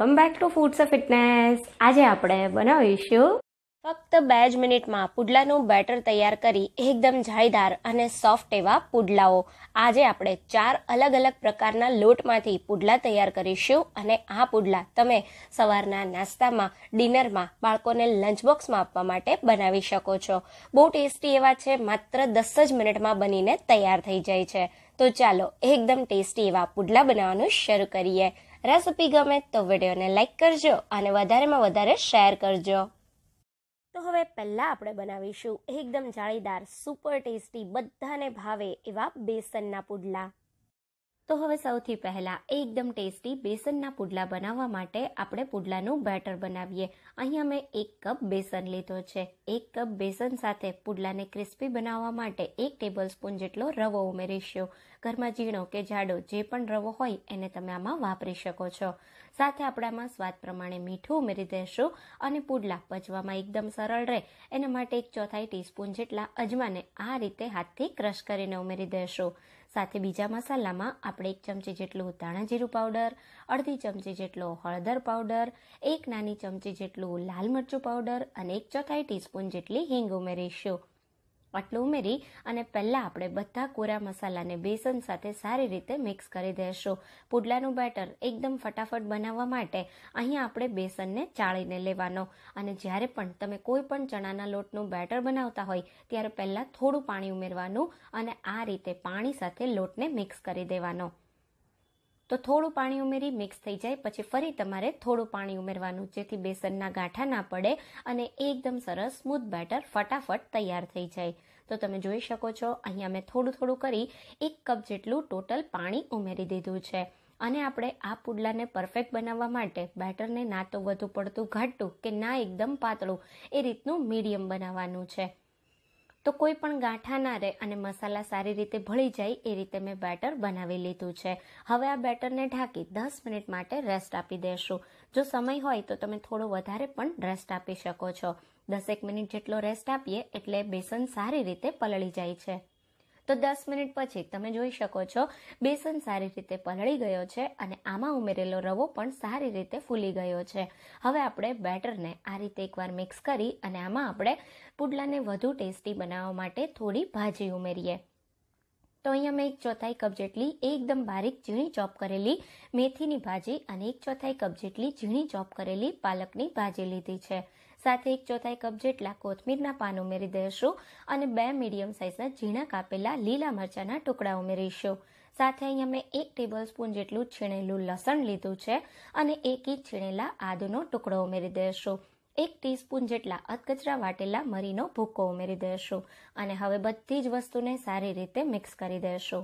welcome back to foods of fitness આજે આપણે બનાવીશું ફક્ત બે જ મિનિટમાં પુડલાનું બેટર તૈયાર કરી એકદમ જાયદાર અને સોફ્ટ એવા પુડલાઓ આજે આપણે ચાર અલગ અલગ પ્રકારના લોટમાંથી પુડલા તૈયાર કરીશું અને આ પુડલા તમે સવારના નાસ્તામાં ડિનરમાં બાળકોને લંચ બોક્સમાં આપવા માટે બનાવી શકો છો બહુ ટેસ્ટી એવા છે માત્ર દસ જ મિનિટમાં બનીને તૈયાર થઈ જાય છે તો ચાલો એકદમ ટેસ્ટી એવા પુડલા બનાવવાનું શરૂ કરીએ રેસિપી ગમે તો વિડીયોને લાઇક કરજો અને વધારેમાં વધારે શેર કરજો તો હવે પહેલાં આપણે બનાવીશું એકદમ જાળીદાર સુપર ટેસ્ટી બધાને ભાવે એવા બેસનના પુડલા તો હવે સૌથી પહેલાં એકદમ ટેસ્ટી બેસનના પુડલા બનાવવા માટે આપણે પુડલાનું બેટર બનાવીએ અહીંયા મેં એક કપ બેસન લીધો છે એક કપ બેસન સાથે પુડલાને ક્રિસ્પી બનાવવા માટે એક ટેબલ સ્પૂન જેટલો રવો ઉમેરીશું ઘરમાં ઝીણો કે જાડો જે પણ રવો હોય એને તમે આમાં વાપરી શકો છો સાથે આપણામાં સ્વાદ પ્રમાણે મીઠું ઉમેરી દેશું અને પુડલા પચવામાં એકદમ સરળ રહે એના માટે એક ચોથાઈ ટીસ્પૂન જેટલા અજમાને આ રીતે હાથથી ક્રશ કરીને ઉમેરી દેશું સાથે બીજા મસાલામાં આપણે એક ચમચી જેટલું ધાણા જીરું પાવડર અડધી ચમચી જેટલો હળદર પાવડર એક નાની ચમચી જેટલું લાલ મરચું પાવડર અને એક ચોથાઈ ટીસ્પૂન જેટલી હિંગ ઉમેરીશું આટલું ઉમેરી અને પહેલાં આપણે બધા કોરા મસાલાને બેસન સાથે સારી રીતે મિક્સ કરી દઈશું પુડલાનું બેટર એકદમ ફટાફટ બનાવવા માટે અહીંયા આપણે બેસનને ચાળીને લેવાનો અને જ્યારે પણ તમે કોઈ પણ ચણાના લોટનું બેટર બનાવતા હોય ત્યારે પહેલાં થોડું પાણી ઉમેરવાનું અને આ રીતે પાણી સાથે લોટને મિક્સ કરી દેવાનો તો થોડું પાણી ઉમેરી મિક્સ થઈ જાય પછી ફરી તમારે થોડું પાણી ઉમેરવાનું જેથી બેસનના ગાંઠા ના પડે અને એકદમ સરસ સ્મૂથ બેટર ફટાફટ તૈયાર થઈ જાય તો તમે જોઈ શકો છો અહીંયા મેં થોડું થોડું કરી એક કપ જેટલું ટોટલ પાણી ઉમેરી દીધું છે અને આપણે આ પુડલાને પરફેક્ટ બનાવવા માટે બેટરને ના તો વધુ પડતું ઘાટું કે ના એકદમ પાતળું એ રીતનું મીડિયમ બનાવવાનું છે તો કોઈ પણ ગાંઠા ના રહે અને મસાલા સારી રીતે ભળી જાય એ રીતે મેં બેટર બનાવી લીધું છે હવે આ બેટરને ઢાંકી દસ મિનિટ માટે રેસ્ટ આપી દેશું જો સમય હોય તો તમે થોડો વધારે પણ રેસ્ટ આપી શકો છો દસેક મિનિટ જેટલો રેસ્ટ આપીએ એટલે બેસન સારી રીતે પલળી જાય છે તો દસ મિનિટ પછી તમે જોઈ શકો છો બેસન સારી રીતે પલળી ગયો છે અને આમાં ઉમેરેલો રવો પણ સારી રીતે ફૂલી ગયો છે હવે આપણે બેટરને આ રીતે એકવાર મિક્સ કરી અને આમાં આપણે પુડલાને વધુ ટેસ્ટી બનાવવા માટે થોડી ભાજી ઉમેરીએ તો અહીંયા મેં એક ચોથાઈ કપ જેટલી એકદમ બારીક ઝીણી ચોપ કરેલી મેથીની ભાજી અને એક ચોથાઈ કપ જેટલી ઝીણી ચોપ કરેલી પાલકની ભાજી લીધી છે સાથે એક ચોથાઈ કપ જેટલા કોથમીરના પાન ઉમેરી દેશું અને બે મીડિયમ સાઇઝના ઝીણા કાપેલા લીલા મરચાના ટુકડા ઉમેરીશું સાથે અહીંયા મેં એક ટેબલ સ્પૂન જેટલું છીણેલું લસણ લીધું છે અને એક ઇંચ છીણેલા આદુનો ટુકડો ઉમેરી દઈશું એક ટીસ્પૂન જેટલા અધકચરા વાટેલા મરીનો ભૂકો ઉમેરી દેશું અને હવે બધી જ વસ્તુને સારી રીતે મિક્સ કરી દેશું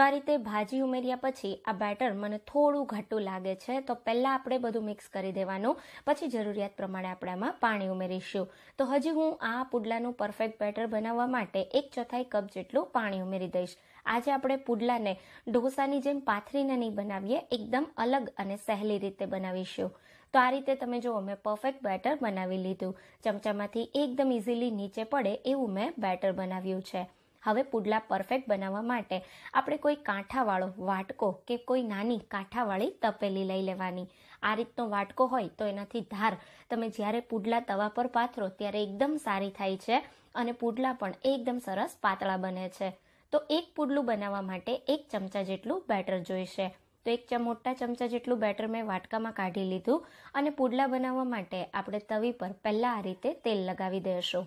તો આ રીતે ભાજી ઉમેર્યા પછી આ બેટર મને થોડું ઘાટું લાગે છે તો પહેલાં આપણે બધું મિક્સ કરી દેવાનું પછી જરૂરિયાત પ્રમાણે આપણામાં પાણી ઉમેરીશું તો હજી હું આ પુડલાનું પરફેક્ટ બેટર બનાવવા માટે એક ચોથાઈ કપ જેટલું પાણી ઉમેરી દઈશ આજે આપણે પુડલાને ઢોસાની જેમ પાથરીને નહીં બનાવીએ એકદમ અલગ અને સહેલી રીતે બનાવીશું તો આ રીતે તમે જુઓ મેં પરફેક્ટ બેટર બનાવી લીધું ચમચામાંથી એકદમ ઇઝીલી નીચે પડે એવું મેં બેટર બનાવ્યું છે હવે પુડલા પરફેક્ટ બનાવવા માટે આપણે કોઈ કાંઠાવાળો વાટકો કે કોઈ નાની કાંઠાવાળી તપેલી લઈ લેવાની આ રીતનો વાટકો હોય તો એનાથી ધાર તમે જ્યારે પુડલા તવા પર પાથરો ત્યારે એકદમ સારી થાય છે અને પુડલા પણ એકદમ સરસ પાતળા બને છે તો એક પુડલું બનાવવા માટે એક ચમચા જેટલું બેટર જોઈશે તો એક મોટા ચમચા જેટલું બેટર મેં વાટકામાં કાઢી લીધું અને પુડલા બનાવવા માટે આપણે તવી પર પહેલાં આ રીતે તેલ લગાવી દેશું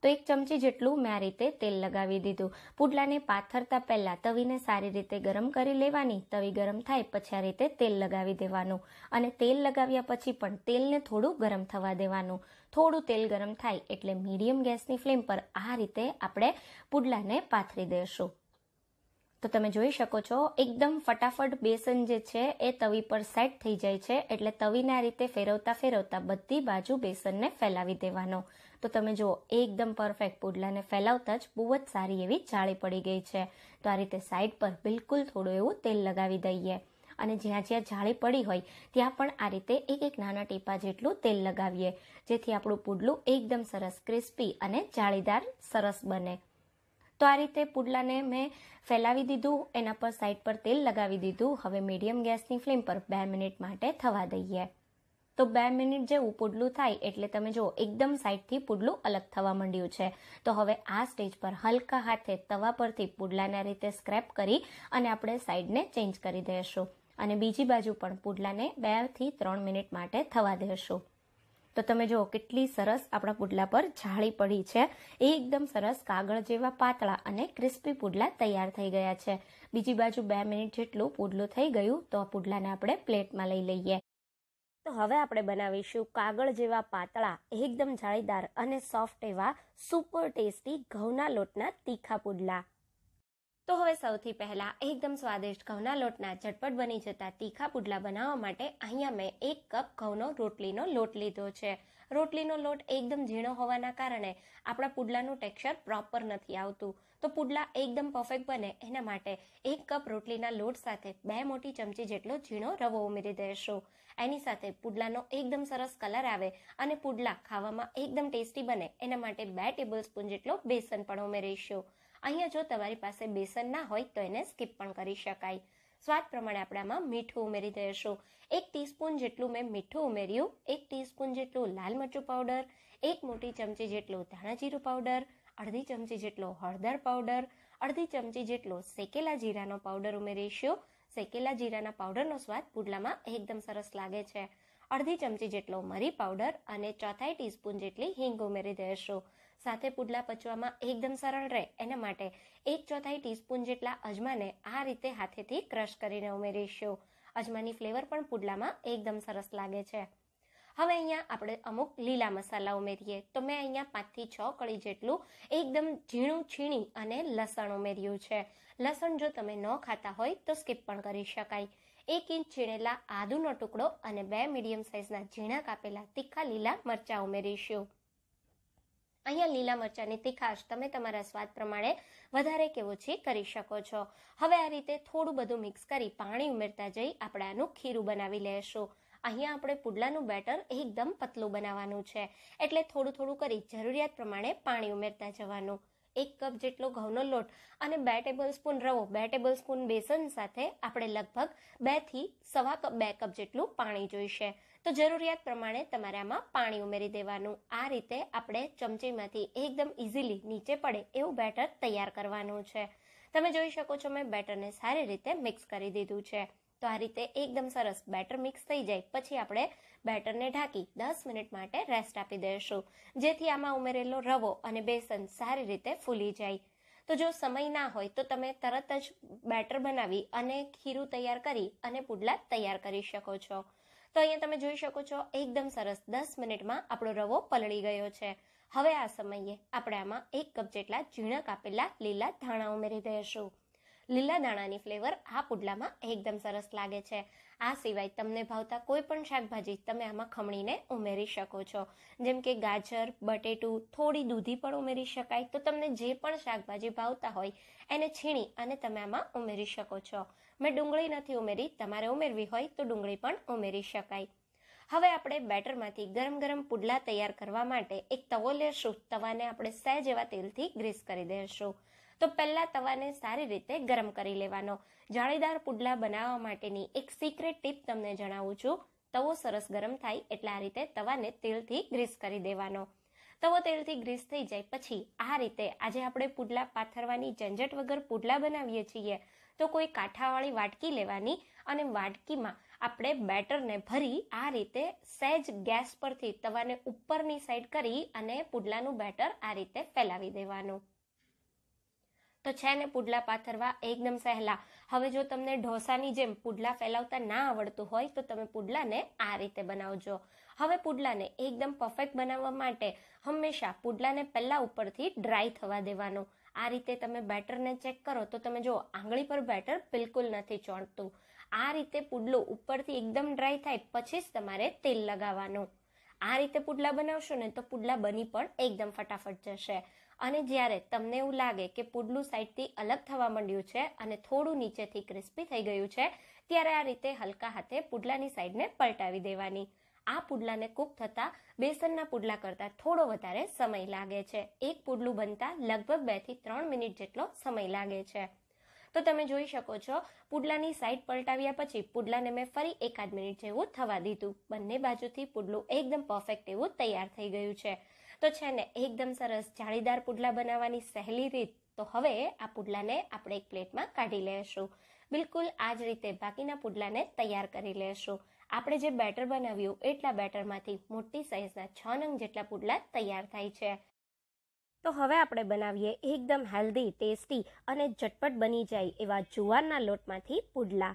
તો એક ચમચી જેટલું મેં આ રીતે તેલ લગાવી દીધું પુડલાને પાથરતા પહેલાં તવીને સારી રીતે ગરમ કરી લેવાની તવી ગરમ થાય પછી આ રીતે તેલ લગાવી દેવાનું અને તેલ લગાવ્યા પછી પણ તેલને થોડું ગરમ થવા દેવાનું થોડું તેલ ગરમ થાય એટલે મીડિયમ ગેસની ફ્લેમ પર આ રીતે આપણે પુડલાને પાથરી દેશું તો તમે જોઈ શકો છો એકદમ ફટાફટ બેસન જે છે એ તવી પર સેટ થઈ જાય છે એટલે તવીના રીતે ફેરવતા ફેરવતા બધી બાજુ બેસનને ફેલાવી દેવાનો તો તમે જુઓ એકદમ પરફેક્ટ પુડલાને ફેલાવતા જ બહુ જ સારી એવી જાળી પડી ગઈ છે તો આ રીતે સાઈડ પર બિલકુલ થોડું એવું તેલ લગાવી દઈએ અને જ્યાં જ્યાં જાળી પડી હોય ત્યાં પણ આ રીતે એક એક નાના ટીપા જેટલું તેલ લગાવીએ જેથી આપણું પુડલું એકદમ સરસ ક્રિસ્પી અને જાળીદાર સરસ બને તો આ રીતે પુડલાને મેં ફેલાવી દીધું એના પર સાઈડ પર તેલ લગાવી દીધું હવે મીડિયમ ગેસની ફ્લેમ પર બે મિનિટ માટે થવા દઈએ તો બે મિનિટ જેવું પુડલું થાય એટલે તમે જો એકદમ સાઈડથી પુડલું અલગ થવા માંડ્યું છે તો હવે આ સ્ટેજ પર હલકા હાથે તવા પરથી પુડલાના રીતે સ્ક્રેપ કરી અને આપણે સાઈડને ચેન્જ કરી દેશું અને બીજી બાજુ પણ પુડલાને બેથી ત્રણ મિનિટ માટે થવા દેશું તો તમે જુઓ કેટલી સરસ આપણા પુડલા પર જાળી પડી છે એ એકદમ સરસ કાગળ જેવા પાતળા અને ક્રિસ્પી પુડલા તૈયાર થઈ ગયા છે બીજી બાજુ બે મિનિટ જેટલું પુડલું થઈ ગયું તો આ પુડલાને આપણે પ્લેટમાં લઈ લઈએ તો હવે આપણે બનાવીશું કાગળ જેવા પાતળા એકદમ જાળીદાર અને સોફ્ટ એવા સુપર ટેસ્ટી ઘઉંના લોટના તીખા પુડલા તો હવે સૌથી પહેલાં એકદમ સ્વાદિષ્ટ ઘઉંના લોટના ઝટપટ બની જતા તીખા પુડલા બનાવવા માટે અહીંયા મેં એક કપ ઘઉંનો રોટલીનો લોટ લીધો છે રોટલીનો લોટ એકદમ ઝીણો હોવાના કારણે આપણા પુડલાનું ટેક્સચર પ્રોપર નથી આવતું તો પુડલા એકદમ પરફેક્ટ બને એના માટે એક કપ રોટલીના લોટ સાથે બે મોટી ચમચી જેટલો ઝીણો રવો ઉમેરી દેશો એની સાથે પુડલાનો એકદમ સરસ કલર આવે અને પુડલા ખાવામાં એકદમ ટેસ્ટી બને એના માટે બે ટેબલ સ્પૂન જેટલો બેસન પણ ઉમેરીશું અહીંયા જો તમારી પાસે બેસન ના હોય તો એને સ્કીપ પણ કરી શકાય સ્વાદ પ્રમાણે આપણે આમાં મીઠું ઉમેરી દઈશું એક ટીસ્પૂન જેટલું મેં મીઠું ઉમેર્યું એક ટીસ્પૂન જેટલું લાલ મરચું પાવડર એક મોટી ચમચી જેટલું ધાણાજીરું પાવડર અડધી ચમચી જેટલો હળદર પાવડર અડધી ચમચી જેટલો શેકેલા જીરાનો પાવડર ઉમેરીશું શેકેલા જીરાના પાવડરનો સ્વાદ પુડલામાં એકદમ સરસ લાગે છે અડધી ચમચી જેટલો મરી પાવડર અને ચોથાઈ ટીસ્પૂન જેટલી હિંગ ઉમેરી દઈશું સાથે પુડલા પચવામાં એકદમ સરળ રહે એના માટે એક ચોથાઈ ટીસ્પૂન જેટલા અજમાને આ રીતે હાથેથી ક્રશ કરીને ઉમેરીશું અજમાની ફ્લેવર પણ પુડલામાં એકદમ સરસ લાગે છે હવે અહીંયા આપણે અમુક લીલા મસાલા ઉમેરીએ તો મેં અહીંયા પાંચથી છ કળી જેટલું એકદમ ઝીણું છીણી અને લસણ ઉમેર્યું છે લસણ જો તમે ન ખાતા હોય તો સ્કીપ પણ કરી શકાય એક ઇંચ છીણેલા આદુનો ટુકડો અને બે મીડિયમ સાઇઝના ઝીણા કાપેલા તીખા લીલા મરચાં ઉમેરીશું અહીંયા લીલા મરચાંની તીખાશ તમે તમારા સ્વાદ પ્રમાણે વધારે કે ઓછી કરી શકો છો હવે આ રીતે થોડું બધું મિક્સ કરી પાણી ઉમેરતા જઈ આપણે આનું ખીરું બનાવી લેશું અહીંયા આપણે પુડલાનું બેટર એકદમ પતલું બનાવવાનું છે એટલે થોડું થોડું કરી જરૂરિયાત પ્રમાણે પાણી ઉમેરતા જવાનું એક કપ જેટલો ઘઉંનો લોટ અને બે ટેબલ સ્પૂન રવો બે ટેબલ સ્પૂન બેસન સાથે આપણે લગભગ બેથી સવા કપ બે કપ જેટલું પાણી જોઈશે તો જરૂરિયાત પ્રમાણે તમારે આમાં પાણી ઉમેરી દેવાનું આ રીતે આપણે ચમચીમાંથી એકદમ ઇઝીલી નીચે પડે એવું બેટર તૈયાર કરવાનું છે તમે જોઈ શકો છો મેં બેટરને સારી રીતે મિક્સ કરી દીધું છે તો આ રીતે એકદમ સરસ બેટર મિક્સ થઈ જાય પછી આપણે બેટરને ઢાંકી દસ મિનિટ માટે રેસ્ટ આપી દઈશું જેથી આમાં ઉમેરેલો રવો અને બેસન સારી રીતે ફૂલી જાય તો જો સમય ના હોય તો તમે તરત જ બેટર બનાવી અને ખીરું તૈયાર કરી અને પુડલા તૈયાર કરી શકો છો તો અહીંયા તમે જોઈ શકો છો એકદમ સરસ દસ મિનિટમાં આપણો રવો પલળી ગયો છે હવે આ સમયે આપણે આમાં એક કપ જેટલા ઝીણા કાપેલા લીલા ધાણા ઉમેરી દઈશું લીલા દાણાની ફ્લેવર આ પુડલામાં એકદમ સરસ લાગે છે આ સિવાય તમને ભાવતા કોઈ પણ શાકભાજી તમે આમાં ખમણીને ઉમેરી શકો છો જેમ કે ગાજર બટેટું થોડી દૂધી પણ ઉમેરી શકાય તો તમને જે પણ શાકભાજી ભાવતા હોય એને છીણી અને તમે આમાં ઉમેરી શકો છો મેં ડુંગળી નથી ઉમેરી તમારે ઉમેરવી હોય તો ડુંગળી પણ ઉમેરી શકાય હવે આપણે બેટરમાંથી ગરમ ગરમ પુડલા તૈયાર કરવા માટે એક તવો લેશું તવાને આપણે સહેજ એવા તેલથી ગ્રીસ કરી દઈશું તો પહેલાં તવાને સારી રીતે ગરમ કરી લેવાનો જાળીદાર પુડલા બનાવવા માટેની એક સિક્રેટ ટીપ તમને જણાવું છું તવો સરસ ગરમ થાય એટલે આ રીતે તવાને તેલથી ગ્રીસ કરી દેવાનો તવો તેલથી ગ્રીસ થઈ જાય પછી આ રીતે આજે આપણે પુડલા પાથરવાની ઝંઝટ વગર પુડલા બનાવીએ છીએ તો કોઈ કાંઠાવાળી વાટકી લેવાની અને વાટકીમાં આપણે બેટરને ભરી આ રીતે સહેજ ગેસ પરથી તવાને ઉપરની સાઈડ કરી અને પુડલાનું બેટર આ રીતે ફેલાવી દેવાનું તો છે ને પુડલા પાથરવા એકદમ સહેલા હવે જો તમને ઢોસાની જેમ પુડલા ફેલાવતા ના આવડતું હોય તો તમે પુડલાને આ રીતે બનાવજો હવે પુડલાને એકદમ પરફેક્ટ બનાવવા માટે હંમેશા પુડલાને પહેલાં ઉપરથી ડ્રાય થવા દેવાનું આ રીતે તમે બેટરને ચેક કરો તો તમે જો આંગળી પર બેટર બિલકુલ નથી ચોંટતું આ રીતે પુડલું ઉપરથી એકદમ ડ્રાય થાય પછી જ તમારે તેલ લગાવવાનું આ રીતે પુડલા બનાવશો ને તો પુડલા બની પણ એકદમ ફટાફટ જશે અને જ્યારે તમને એવું લાગે કે પુડલું સાઈડથી અલગ થવા માંડ્યું છે અને થોડું નીચેથી ક્રિસ્પી થઈ ગયું છે ત્યારે આ રીતે હલકા હાથે પુડલાની સાઈડને પલટાવી દેવાની આ પુડલાને કૂક થતાં બેસનના પુડલા કરતાં થોડો વધારે સમય લાગે છે એક પુડલું બનતા લગભગ બેથી ત્રણ મિનિટ જેટલો સમય લાગે છે તો તમે જોઈ શકો છો પુડલાની સાઈડ પલટાવ્યા પછી પુડલાને મેં ફરી એકાદ મિનિટ જેવું થવા દીધું બંને બાજુથી પુડલું એકદમ પરફેક્ટ એવું તૈયાર થઈ ગયું છે તો છે ને એકદમ સરસ જાળીદાર પુડલા બનાવવાની સહેલી રીત તો હવે આ પુડલાને આપણે એક પ્લેટમાં કાઢી લેશું બિલકુલ આ જ રીતે બાકીના પુડલાને તૈયાર કરી લેશું આપણે જે બેટર બનાવ્યું એટલા બેટરમાંથી મોટી સાઇઝના છ નંગ જેટલા પુડલા તૈયાર થાય છે તો હવે આપણે બનાવીએ એકદમ હેલ્ધી ટેસ્ટી અને ઝટપટ બની જાય એવા જુવારના લોટમાંથી પુડલા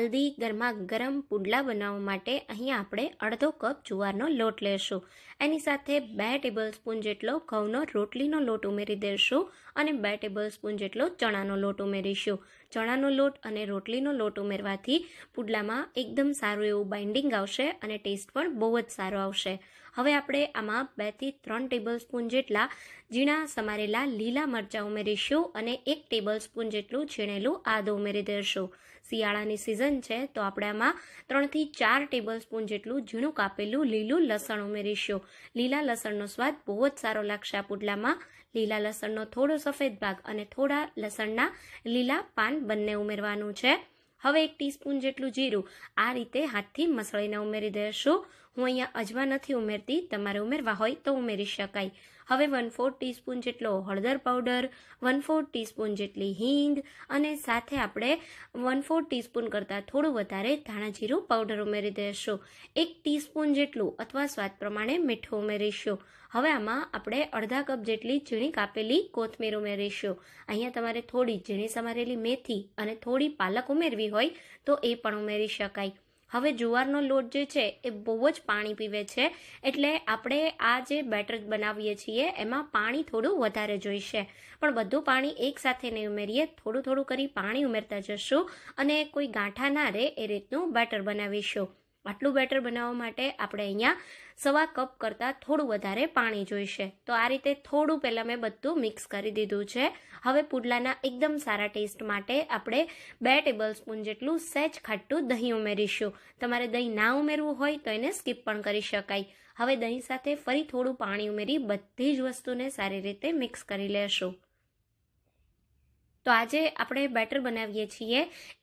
હલ્દી ગરમા ગરમ પુડલા બનાવવા માટે અહીંયા આપણે અડધો કપ જુવારનો લોટ લેશું એની સાથે બે ટેબલ સ્પૂન જેટલો ઘઉંનો રોટલીનો લોટ ઉમેરી દઈશું અને બે ટેબલ સ્પૂન જેટલો ચણાનો લોટ ઉમેરીશું ચણાનો લોટ અને રોટલીનો લોટ ઉમેરવાથી પુડલામાં એકદમ સારું એવું બાઇન્ડિંગ આવશે અને ટેસ્ટ પણ બહુ જ સારો આવશે હવે આપણે આમાં બેથી ત્રણ ટેબલ સ્પૂન જેટલા ઝીણા સમારેલા લીલા મરચાં ઉમેરીશું અને એક ટેબલ સ્પૂન જેટલું છીણેલું આદું ઉમેરી દેશું શિયાળાની સિઝન છે તો આપણે આમાં ત્રણથી ચાર ટેબલ સ્પૂન જેટલું ઝીણું કાપેલું લીલું લસણ ઉમેરીશું લીલા લસણનો સ્વાદ બહુ જ સારો લાગશે આ પુડલામાં લીલા લસણનો થોડો સફેદ ભાગ અને થોડા લસણના લીલા પાન બંને ઉમેરવાનું છે હવે એક ટીસ્પૂન જેટલું જીરું આ રીતે હાથથી મસળીને ઉમેરી દેશું હું અહીંયા અજવા નથી ઉમેરતી તમારે ઉમેરવા હોય તો ઉમેરી શકાય હવે વન ફોર્થ ટીસ્પૂન જેટલો હળદર પાવડર વન ફોર્થ ટીસ્પૂન જેટલી હિંગ અને સાથે આપણે વન ફોર્થ ટીસ્પૂન કરતાં થોડું વધારે ધાણા જીરું પાવડર ઉમેરી દેશો એક ટીસ્પૂન જેટલું અથવા સ્વાદ પ્રમાણે મીઠું ઉમેરીશું હવે આમાં આપણે અડધા કપ જેટલી ઝીણી કાપેલી કોથમીર ઉમેરીશું અહીંયા તમારે થોડી ઝીણી સમારેલી મેથી અને થોડી પાલક ઉમેરવી હોય તો એ પણ ઉમેરી શકાય હવે જુવારનો લોટ જે છે એ બહુ જ પાણી પીવે છે એટલે આપણે આ જે બેટર બનાવીએ છીએ એમાં પાણી થોડું વધારે જોઈશે પણ બધું પાણી એકસાથે નહીં ઉમેરીએ થોડું થોડું કરી પાણી ઉમેરતા જશું અને કોઈ ગાંઠા ના રહે એ રીતનું બેટર બનાવીશું આટલું બેટર બનાવવા માટે આપણે અહીંયા સવા કપ કરતાં થોડું વધારે પાણી જોઈશે તો આ રીતે થોડું પહેલાં મેં બધું મિક્સ કરી દીધું છે હવે પુડલાના એકદમ સારા ટેસ્ટ માટે આપણે બે ટેબલ સ્પૂન જેટલું સહેજ ખાટું દહીં ઉમેરીશું તમારે દહીં ના ઉમેરવું હોય તો એને સ્કીપ પણ કરી શકાય હવે દહીં સાથે ફરી થોડું પાણી ઉમેરી બધી જ વસ્તુને સારી રીતે મિક્સ કરી લેશું તો આજે આપણે બેટર બનાવીએ છીએ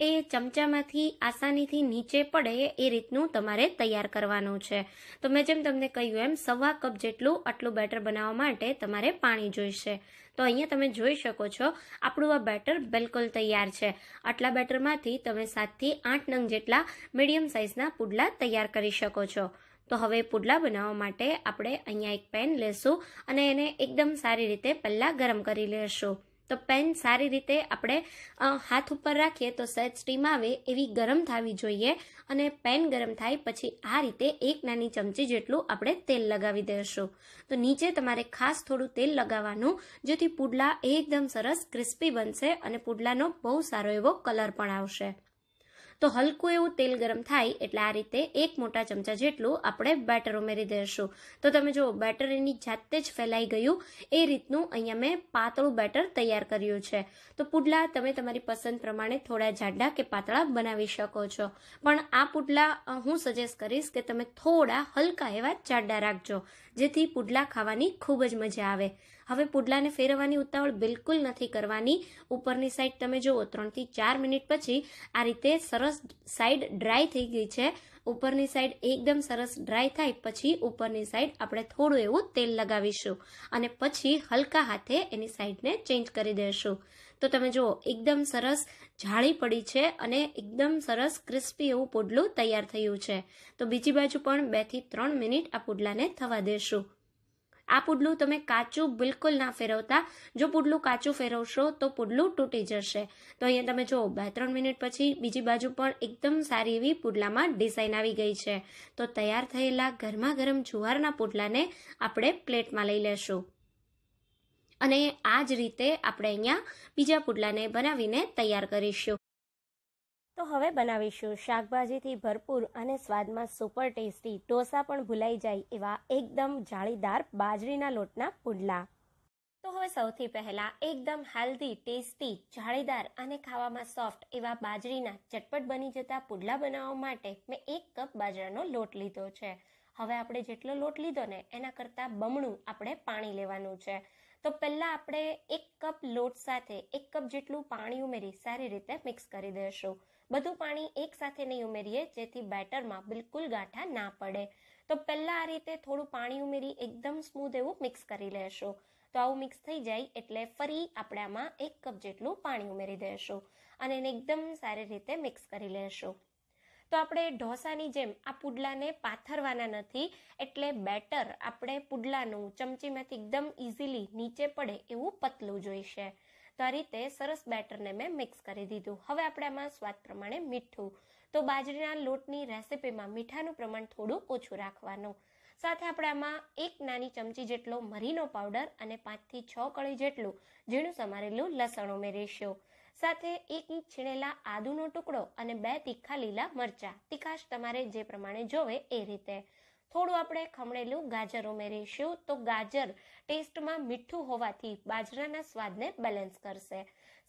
એ ચમચામાંથી આસાનીથી નીચે પડે એ રીતનું તમારે તૈયાર કરવાનું છે તો મેં જેમ તમને કહ્યું એમ સવા કપ જેટલું આટલું બેટર બનાવવા માટે તમારે પાણી જોઈશે તો અહીંયા તમે જોઈ શકો છો આપણું આ બેટર બિલકુલ તૈયાર છે આટલા બેટરમાંથી તમે સાતથી આઠ નંગ જેટલા મીડિયમ સાઇઝના પુડલા તૈયાર કરી શકો છો તો હવે પુડલા બનાવવા માટે આપણે અહીંયા એક પેન લેશું અને એને એકદમ સારી રીતે પહેલાં ગરમ કરી લેશું તો પેન સારી રીતે આપણે હાથ ઉપર રાખીએ તો સહેજ સ્ટીમ આવે એવી ગરમ થવી જોઈએ અને પેન ગરમ થાય પછી આ રીતે એક નાની ચમચી જેટલું આપણે તેલ લગાવી દેશું તો નીચે તમારે ખાસ થોડું તેલ લગાવવાનું જેથી પુડલા એકદમ સરસ ક્રિસ્પી બનશે અને પુડલાનો બહુ સારો એવો કલર પણ આવશે તો હલકું એવું તેલ ગરમ થાય એટલે આ રીતે એક મોટા ચમચા જેટલું આપણે બેટર ઉમેરી દેશું તો તમે જુઓ બેટર એની જાતે જ ફેલાઈ ગયું એ રીતનું અહીંયા મેં પાતળું બેટર તૈયાર કર્યું છે તો પુડલા તમે તમારી પસંદ પ્રમાણે થોડા જાડા કે પાતળા બનાવી શકો છો પણ આ પુડલા હું સજેસ્ટ કરીશ કે તમે થોડા હલકા એવા જાડા રાખજો જેથી પુડલા ખાવાની ખૂબ જ મજા આવે હવે પુડલાને ફેરવવાની ઉતાવળ બિલકુલ નથી કરવાની ઉપરની સાઈડ તમે જુઓ ત્રણથી ચાર મિનિટ પછી આ રીતે સરસ સાઈડ ડ્રાય થઈ ગઈ છે ઉપરની સાઈડ એકદમ સરસ ડ્રાય થાય પછી ઉપરની સાઈડ આપણે થોડું એવું તેલ લગાવીશું અને પછી હલકા હાથે એની સાઈડને ચેન્જ કરી દઈશું તો તમે જુઓ એકદમ સરસ જાળી પડી છે અને એકદમ સરસ ક્રિસ્પી એવું પુડલું તૈયાર થયું છે તો બીજી બાજુ પણ બેથી ત્રણ મિનિટ આ પુડલાને થવા દેશું આ પુડલું તમે કાચું બિલકુલ ના ફેરવતા જો પુડલું કાચું ફેરવશો તો પુડલું તૂટી જશે તો અહીંયા તમે જુઓ બે ત્રણ મિનિટ પછી બીજી બાજુ પણ એકદમ સારી એવી પુડલામાં ડિઝાઇન આવી ગઈ છે તો તૈયાર થયેલા ગરમા ગરમ જુવારના પુડલાને આપણે પ્લેટમાં લઈ લેશું અને આ જ રીતે આપણે અહીંયા બીજા પુડલાને બનાવીને તૈયાર કરીશું તો હવે બનાવીશું શાકભાજીથી ભરપૂર અને સ્વાદમાં સુપર ટેસ્ટી ઢોસા પણ ભૂલાઈ જાય એવા એકદમ જાળીદાર બાજરીના લોટના પુડલા તો હવે સૌથી પહેલાં એકદમ હેલ્ધી ટેસ્ટી જાળીદાર અને ખાવામાં સોફ્ટ એવા બાજરીના ચટપટ બની જતા પુડલા બનાવવા માટે મેં એક કપ બાજરાનો લોટ લીધો છે હવે આપણે જેટલો લોટ લીધો ને એના કરતાં બમણું આપણે પાણી લેવાનું છે તો પહેલાં આપણે એક કપ લોટ સાથે એક કપ જેટલું પાણી ઉમેરી સારી રીતે મિક્સ કરી દેશું બધું પાણી એક સાથે નહીં ઉમેરીએ જેથી બેટરમાં બિલકુલ ગાંઠા ના પડે તો પહેલાં આ રીતે થોડું પાણી ઉમેરી એકદમ સ્મૂથ એવું મિક્સ કરી લેશું તો આવું મિક્સ થઈ જાય એટલે ફરી આપણે આમાં એક કપ જેટલું પાણી ઉમેરી દેશું અને એને એકદમ સારી રીતે મિક્સ કરી લેશું તો આપણે ઢોસાની જેમ આ પુડલાને પાથરવાના નથી એટલે બેટર આપણે પુડલાનું ચમચીમાંથી એકદમ ઇઝીલી નીચે પડે એવું પતલું જોઈશે તો આ રીતે સરસ બેટરને મેં મિક્સ કરી દીધું હવે આપણે આમાં સ્વાદ પ્રમાણે મીઠું તો બાજરીના લોટની રેસીપીમાં મીઠાનું પ્રમાણ થોડું ઓછું રાખવાનું સાથે આપણે આમાં એક નાની ચમચી જેટલો મરીનો પાવડર અને પાંચથી છ કળી જેટલું ઝીણું સમારેલું લસણ ઉમેરીશું સાથે એક ઇંચ છીણેલા આદુનો ટુકડો અને બે તીખા લીલા મરચા તીખાશ તમારે જે પ્રમાણે જોવે એ રીતે થોડું આપણે ખમણેલું ગાજર ઉમેરીશું તો ગાજર ટેસ્ટમાં મીઠું હોવાથી બાજરાના સ્વાદને બેલેન્સ કરશે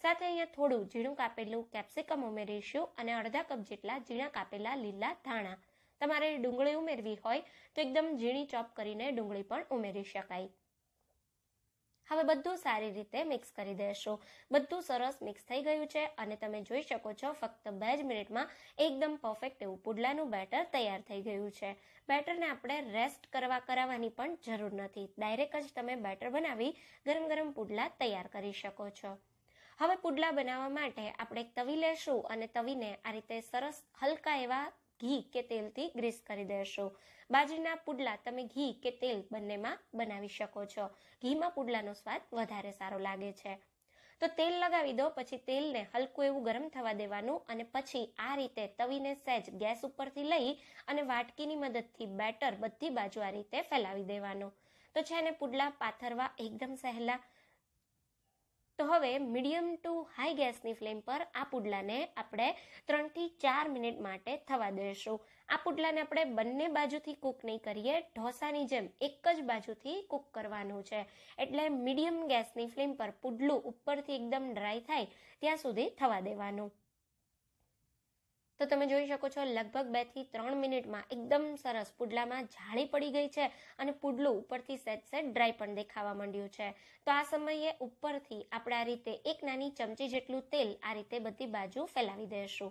સાથે અહીંયા થોડું ઝીણું કાપેલું કેપ્સિકમ ઉમેરીશું અને અડધા કપ જેટલા ઝીણા કાપેલા લીલા ધાણા તમારે ડુંગળી ઉમેરવી હોય તો એકદમ ઝીણી ચોપ કરીને ડુંગળી પણ ઉમેરી શકાય હવે બધું સારી રીતે મિક્સ કરી દેશો બધું સરસ મિક્સ થઈ ગયું છે અને તમે જોઈ શકો છો ફક્ત બે જ મિનિટમાં એકદમ પરફેક્ટ એવું પુડલાનું બેટર તૈયાર થઈ ગયું છે બેટરને આપણે રેસ્ટ કરવા કરાવવાની પણ જરૂર નથી ડાયરેક્ટ જ તમે બેટર બનાવી ગરમ ગરમ પુડલા તૈયાર કરી શકો છો હવે પુડલા બનાવવા માટે આપણે એક તવી લેશું અને તવીને આ રીતે સરસ હલકા એવા ઘી કે તેલથી ગ્રીસ કરી દેશો બાજરીના પુડલા તમે ઘી કે તેલ બંનેમાં બનાવી શકો છો ઘીમાં પુડલાનો સ્વાદ વધારે સારો લાગે છે તો તેલ લગાવી દો પછી તેલને હલકું એવું ગરમ થવા દેવાનું અને પછી આ રીતે તવીને સહેજ ગેસ ઉપરથી લઈ અને વાટકીની મદદથી બેટર બધી બાજુ આ રીતે ફેલાવી દેવાનું તો છે ને પુડલા પાથરવા એકદમ સહેલા તો હવે મીડિયમ ટુ હાઈ ગેસની ફ્લેમ પર આ પુડલાને આપણે ત્રણથી ચાર મિનિટ માટે થવા દઈશું આ પુડલાને આપણે બંને બાજુથી કૂક નહીં કરીએ ઢોસાની જેમ એક જ બાજુથી કૂક કરવાનું છે એટલે મીડિયમ ગેસની ફ્લેમ પર પુડલું ઉપરથી એકદમ ડ્રાય થાય ત્યાં સુધી થવા દેવાનું તો તમે જોઈ શકો છો લગભગ બેથી ત્રણ મિનિટમાં એકદમ સરસ પુડલામાં જાળી પડી ગઈ છે અને પુડલું ઉપરથી સેટ સેટ ડ્રાય પણ દેખાવા માંડ્યું છે તો આ સમયે ઉપરથી આપણે આ રીતે એક નાની ચમચી જેટલું તેલ આ રીતે બધી બાજુ ફેલાવી દઈશું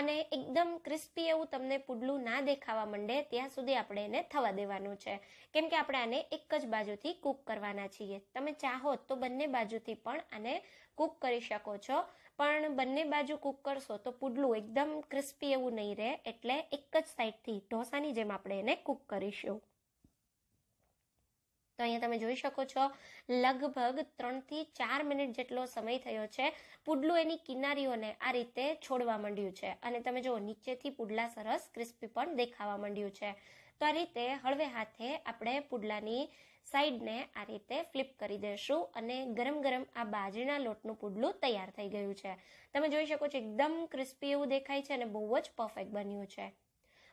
અને એકદમ ક્રિસ્પી એવું તમને પુડલું ના દેખાવા માંડે ત્યાં સુધી આપણે એને થવા દેવાનું છે કેમ કે આપણે આને એક જ બાજુથી કૂક કરવાના છીએ તમે ચાહો તો બંને બાજુથી પણ આને કૂક કરી શકો છો પણ બંને બાજુ કૂક કરશો તો પુડલું એકદમ ક્રિસ્પી એવું નહીં રહે એટલે એક જ સાઈડથી ઢોસાની જેમ આપણે એને કૂક કરીશું તો અહીંયા તમે જોઈ શકો છો લગભગ ત્રણથી ચાર મિનિટ જેટલો સમય થયો છે પુડલું એની કિનારીઓને આ રીતે છોડવા માંડ્યું છે અને તમે જો નીચેથી પુડલા સરસ ક્રિસ્પી પણ દેખાવા માંડ્યું છે તો આ રીતે હળવે હાથે આપણે પુડલાની સાઈડને આ રીતે ફ્લિપ કરી દેશું અને ગરમ ગરમ આ બાજરીના લોટનું પુડલું તૈયાર થઈ ગયું છે તમે જોઈ શકો છો એકદમ ક્રિસ્પી એવું દેખાય છે અને બહુ જ પરફેક્ટ બન્યું છે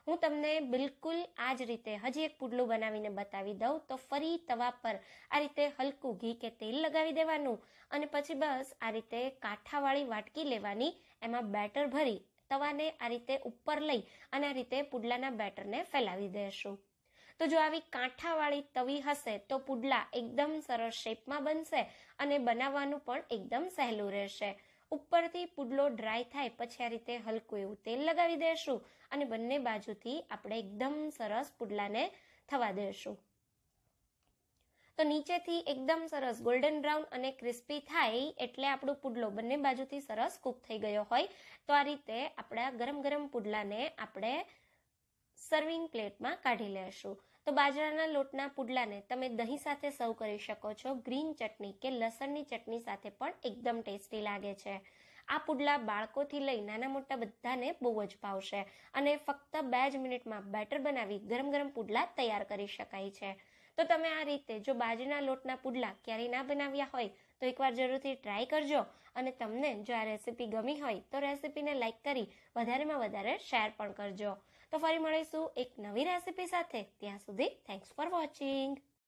હું તમને બિલકુલ આ જ રીતે હજી એક પુડલું બનાવીને બતાવી દઉં તો ફરી તવા પર આ રીતે હલકું ઘી કે તેલ લગાવી દેવાનું અને પછી બસ આ રીતે કાંઠાવાળી વાટકી લેવાની એમાં બેટર ભરી તવાને આ રીતે ઉપર લઈ અને આ રીતે પુડલાના બેટરને ફેલાવી દેશું તો જો આવી કાંઠાવાળી તવી હશે તો પુડલા એકદમ સરસ શેપમાં બનશે અને બનાવવાનું પણ એકદમ સહેલું રહેશે ઉપરથી પુડલો ડ્રાય થાય પછી આ રીતે હલકું એવું તેલ લગાવી દેશું અને બંને બાજુથી આપણે એકદમ સરસ પુડલાને થવા દેશું તો નીચેથી એકદમ સરસ ગોલ્ડન બ્રાઉન અને ક્રિસ્પી થાય એટલે આપણો પુડલો બંને બાજુથી સરસ કૂક થઈ ગયો હોય તો આ રીતે આપણા ગરમ ગરમ પુડલાને આપણે સર્વિંગ પ્લેટમાં કાઢી લેશું તો બાજરાના લોટના પુડલાને તમે દહીં સાથે સર્વ કરી શકો છો ગ્રીન ચટણી કે લસણની ચટણી સાથે પણ એકદમ ટેસ્ટી લાગે છે આ પુડલા બાળકોથી લઈ નાના મોટા બધાને બહુ જ ભાવશે અને ફક્ત બે જ મિનિટમાં બેટર બનાવી ગરમ ગરમ પુડલા તૈયાર કરી શકાય છે તો તમે આ રીતે જો બાજરીના લોટના પુડલા ક્યારેય ના બનાવ્યા હોય તો એકવાર જરૂરથી ટ્રાય કરજો અને તમને જો આ રેસીપી ગમી હોય તો રેસીપીને લાઇક કરી વધારેમાં વધારે શેર પણ કરજો તો ફરી મળીશું એક નવી રેસીપી સાથે ત્યાં સુધી થેન્ક્સ ફોર વોચિંગ